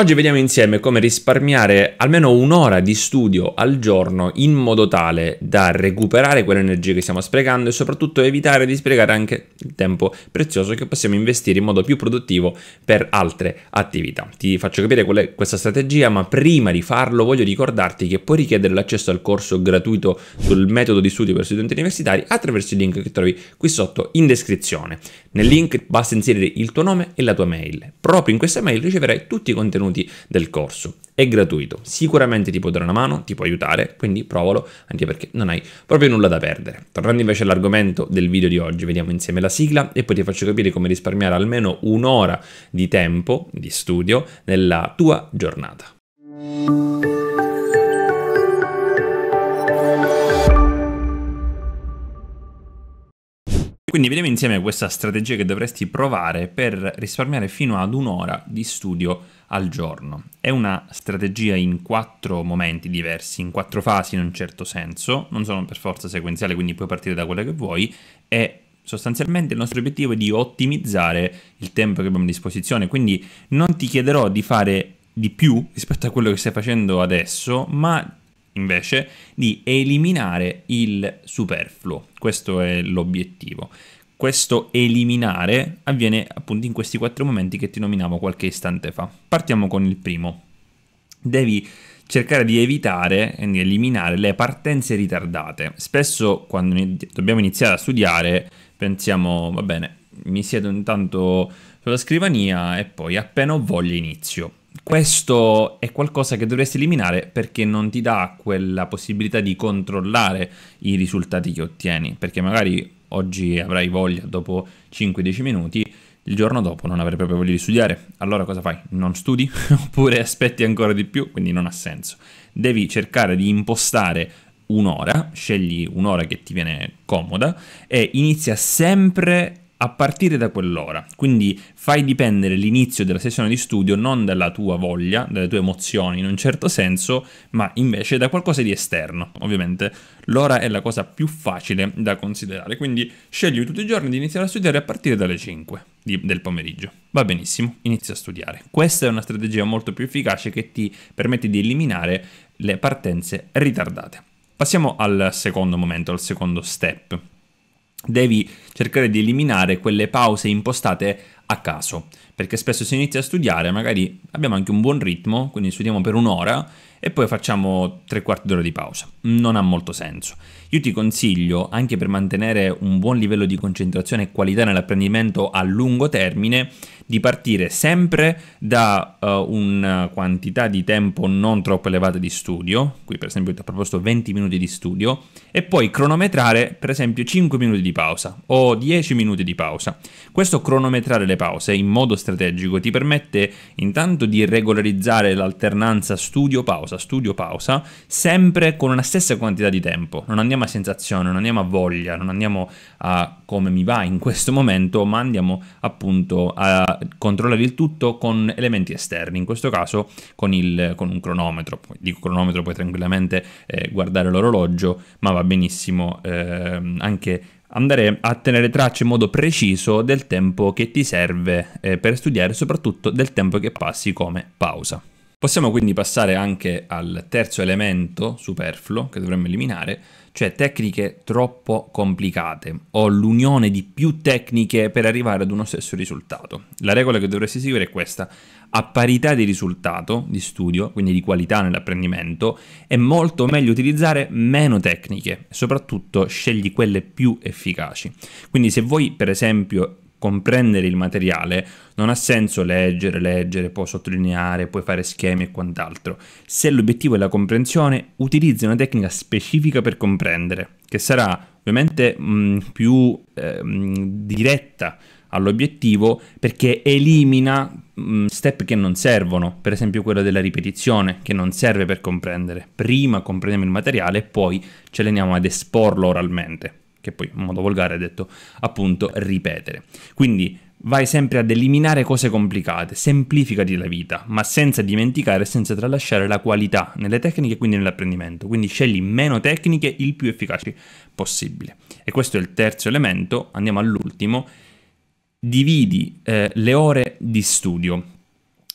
Oggi vediamo insieme come risparmiare almeno un'ora di studio al giorno in modo tale da recuperare quell'energia che stiamo sprecando e soprattutto evitare di sprecare anche il tempo prezioso che possiamo investire in modo più produttivo per altre attività. Ti faccio capire qual è questa strategia, ma prima di farlo voglio ricordarti che puoi richiedere l'accesso al corso gratuito sul metodo di studio per studenti universitari attraverso il link che trovi qui sotto in descrizione. Nel link basta inserire il tuo nome e la tua mail. Proprio in questa mail riceverai tutti i contenuti contenuti del corso. È gratuito, sicuramente ti può dare una mano, ti può aiutare, quindi provalo anche perché non hai proprio nulla da perdere. Tornando invece all'argomento del video di oggi, vediamo insieme la sigla e poi ti faccio capire come risparmiare almeno un'ora di tempo di studio nella tua giornata. Quindi vediamo insieme questa strategia che dovresti provare per risparmiare fino ad un'ora di studio al giorno. È una strategia in quattro momenti diversi, in quattro fasi in un certo senso, non sono per forza sequenziali, quindi puoi partire da quella che vuoi e sostanzialmente il nostro obiettivo è di ottimizzare il tempo che abbiamo a disposizione, quindi non ti chiederò di fare di più rispetto a quello che stai facendo adesso, ma invece di eliminare il superfluo. Questo è l'obiettivo. Questo eliminare avviene appunto in questi quattro momenti che ti nominavo qualche istante fa. Partiamo con il primo. Devi cercare di evitare e eh, di eliminare le partenze ritardate. Spesso quando dobbiamo iniziare a studiare pensiamo, va bene, mi siedo intanto sulla scrivania e poi appena ho voglia inizio questo è qualcosa che dovresti eliminare perché non ti dà quella possibilità di controllare i risultati che ottieni, perché magari oggi avrai voglia dopo 5-10 minuti, il giorno dopo non avrai proprio voglia di studiare, allora cosa fai? Non studi oppure aspetti ancora di più, quindi non ha senso. Devi cercare di impostare un'ora, scegli un'ora che ti viene comoda e inizia sempre a partire da quell'ora. Quindi fai dipendere l'inizio della sessione di studio non dalla tua voglia, dalle tue emozioni in un certo senso, ma invece da qualcosa di esterno. Ovviamente l'ora è la cosa più facile da considerare, quindi scegli tutti i giorni di iniziare a studiare a partire dalle 5 del pomeriggio. Va benissimo, inizia a studiare. Questa è una strategia molto più efficace che ti permette di eliminare le partenze ritardate. Passiamo al secondo momento, al secondo step devi cercare di eliminare quelle pause impostate a caso, perché spesso si inizia a studiare, magari abbiamo anche un buon ritmo, quindi studiamo per un'ora e poi facciamo tre quarti d'ora di pausa. Non ha molto senso. Io ti consiglio, anche per mantenere un buon livello di concentrazione e qualità nell'apprendimento a lungo termine, di partire sempre da uh, eh, una quantità di tempo non troppo elevata di studio, qui per esempio ti ho proposto 20 minuti di studio, e poi cronometrare per esempio 5 minuti di pausa o 10 minuti di pausa. Questo cronometrare le pause in modo strategico ti permette intanto di regolarizzare l'alternanza studio-pausa, pausa, studio pausa, sempre con una stessa quantità di tempo. Non andiamo a sensazione, non andiamo a voglia, non andiamo a come mi va in questo momento, ma andiamo appunto a controllare il tutto con elementi esterni, in questo caso con, il, con un cronometro. Dico cronometro, puoi tranquillamente eh, guardare l'orologio, ma va benissimo eh, anche andare a tenere traccia in modo preciso del tempo che ti serve eh, per studiare, soprattutto del tempo che passi come pausa. Possiamo quindi passare anche al terzo elemento superfluo che dovremmo eliminare, cioè tecniche troppo complicate o l'unione di più tecniche per arrivare ad uno stesso risultato. La regola che dovresti seguire è questa. A parità di risultato di studio, quindi di qualità nell'apprendimento, è molto meglio utilizzare meno tecniche, soprattutto scegli quelle più efficaci. Quindi se vuoi per esempio comprendere il materiale, non ha senso leggere, leggere, poi sottolineare, poi fare schemi e quant'altro. Se l'obiettivo è la comprensione, utilizzi una tecnica specifica per comprendere, che sarà ovviamente mh, mm, più eh, mh, diretta all'obiettivo perché elimina mh, mm, step che non servono, per esempio quello della ripetizione che non serve per comprendere. Prima comprendiamo il materiale e poi ci alleniamo ad esporlo oralmente che poi in modo volgare è detto appunto ripetere. Quindi vai sempre ad eliminare cose complicate, semplificati la vita, ma senza dimenticare, senza tralasciare la qualità nelle tecniche e quindi nell'apprendimento. Quindi scegli meno tecniche il più efficaci possibile. E questo è il terzo elemento, andiamo all'ultimo, dividi eh, le ore di studio.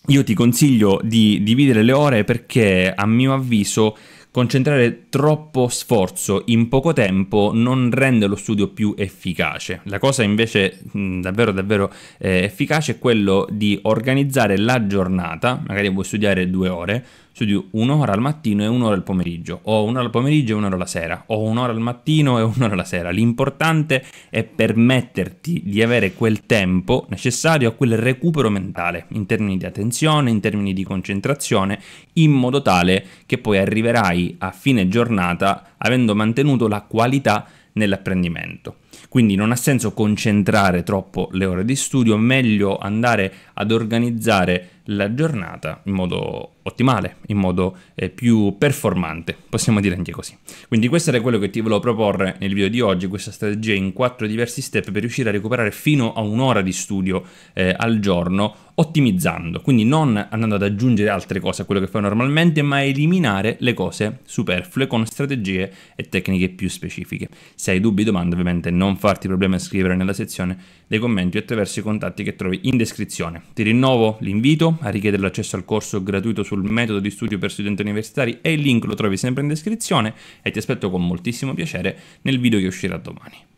Io ti consiglio di dividere le ore perché a mio avviso Concentrare troppo sforzo in poco tempo non rende lo studio più efficace. La cosa invece mm, davvero davvero eh, efficace è quello di organizzare la giornata, magari vuoi studiare due ore, studio un'ora al mattino e un'ora al pomeriggio, o un'ora al pomeriggio e un'ora alla sera, o un'ora al mattino e un'ora alla sera. L'importante è permetterti di avere quel tempo necessario a quel recupero mentale, in termini di attenzione, in termini di concentrazione, in modo tale che poi arriverai a fine giornata avendo mantenuto la qualità nell'apprendimento. Quindi non ha senso concentrare troppo le ore di studio, meglio andare ad organizzare la giornata in modo ottimale, in modo eh, più performante, possiamo dire anche così. Quindi questo era quello che ti volevo proporre nel video di oggi, questa strategia in quattro diversi step per riuscire a recuperare fino a un'ora di studio eh, al giorno, ottimizzando, quindi non andando ad aggiungere altre cose a quello che fai normalmente, ma eliminare le cose superflue con strategie e tecniche più specifiche. Se hai dubbi, domande, ovviamente non farti problema a scrivere nella sezione dei commenti o attraverso i contatti che trovi in descrizione. Ti rinnovo l'invito a richiedere l'accesso al corso gratuito sul metodo di studio per studenti universitari e il link lo trovi sempre in descrizione e ti aspetto con moltissimo piacere nel video che uscirà domani.